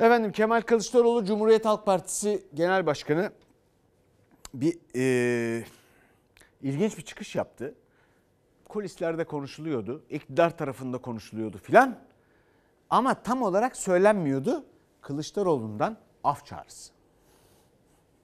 Efendim Kemal Kılıçdaroğlu Cumhuriyet Halk Partisi Genel Başkanı bir e, ilginç bir çıkış yaptı. Kulislerde konuşuluyordu, iktidar tarafında konuşuluyordu filan. Ama tam olarak söylenmiyordu Kılıçdaroğlu'ndan af çağrısı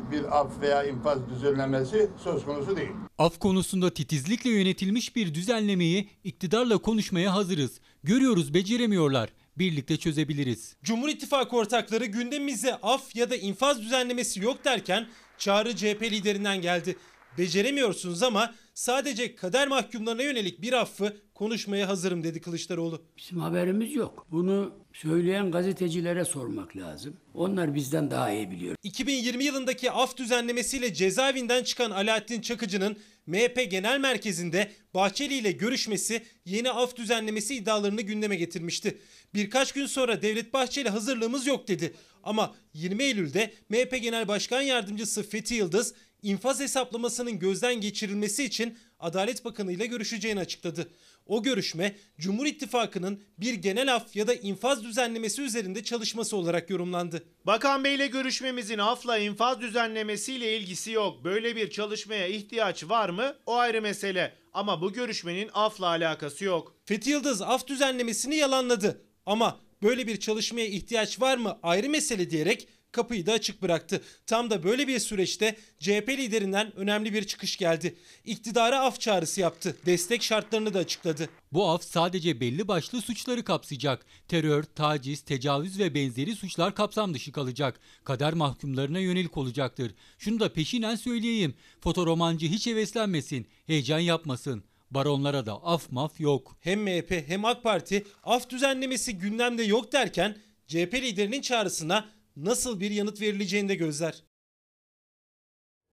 bir af veya infaz düzenlemesi söz konusu değil. Af konusunda titizlikle yönetilmiş bir düzenlemeyi iktidarla konuşmaya hazırız. Görüyoruz beceremiyorlar birlikte çözebiliriz. Cumhur İttifakı ortakları gündemimize af ya da infaz düzenlemesi yok derken çağrı CHP liderinden geldi. Beceremiyorsunuz ama sadece kader mahkumlarına yönelik bir affı konuşmaya hazırım dedi Kılıçdaroğlu. Bizim haberimiz yok. Bunu söyleyen gazetecilere sormak lazım. Onlar bizden daha iyi biliyor. 2020 yılındaki af düzenlemesiyle cezaevinden çıkan Alaaddin Çakıcı'nın MHP Genel Merkezi'nde Bahçeli ile görüşmesi yeni af düzenlemesi iddialarını gündeme getirmişti. Birkaç gün sonra Devlet Bahçeli hazırlığımız yok dedi. Ama 20 Eylül'de MHP Genel Başkan Yardımcısı Fethi Yıldız infaz hesaplamasının gözden geçirilmesi için için Adalet Bakanı ile görüşeceğini açıkladı. O görüşme Cumhur İttifakı'nın bir genel af ya da infaz düzenlemesi üzerinde çalışması olarak yorumlandı. Bakan Bey ile görüşmemizin afla infaz düzenlemesiyle ilgisi yok. Böyle bir çalışmaya ihtiyaç var mı? O ayrı mesele. Ama bu görüşmenin afla alakası yok. Fethi Yıldız af düzenlemesini yalanladı. Ama böyle bir çalışmaya ihtiyaç var mı ayrı mesele diyerek kapıyı da açık bıraktı. Tam da böyle bir süreçte CHP liderinden önemli bir çıkış geldi. İktidara af çağrısı yaptı. Destek şartlarını da açıkladı. Bu af sadece belli başlı suçları kapsayacak. Terör, taciz, tecavüz ve benzeri suçlar kapsam dışı kalacak. Kader mahkumlarına yönelik olacaktır. Şunu da peşinen söyleyeyim. Fotoromancı hiç heveslenmesin, heyecan yapmasın. Baronlara da af maf yok. Hem MHP hem AK Parti af düzenlemesi gündemde yok derken CHP liderinin çağrısına nasıl bir yanıt verileceğini de gözler.